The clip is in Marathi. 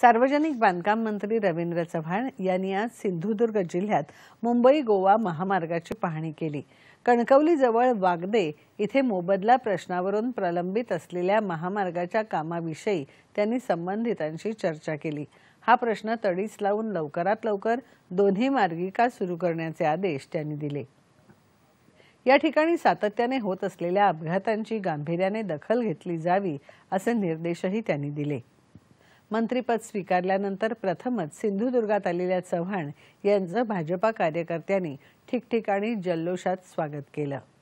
सार्वजनिक बांधकाम मंत्री रवींद्र चव्हाण यांनी आज सिंधुदुर्ग जिल्ह्यात मुंबई गोवा महामार्गाची पाहणी केली कणकवलीजवळ वागदे इथे मोबदला प्रश्नावरून प्रलंबित असलेल्या महामार्गाच्या कामाविषयी त्यांनी संबंधितांशी चर्चा केली हा प्रश्न तडीस लावून लवकरात लवकर दोन्ही मार्गिका सुरू करण्याचे आदेश त्यांनी दिले या ठिकाणी सातत्याने होत असलेल्या अपघातांची गांभीर्याने दखल घेतली जावी असे निर्देशही त्यांनी दिले मंत्रीपद स्वीकारल्यानंतर प्रथमच सिंधुदुर्गात आलेल्या चव्हाण यांचं भाजपा कार्यकर्त्यांनी ठिकठिकाणी जल्लोषात स्वागत केलं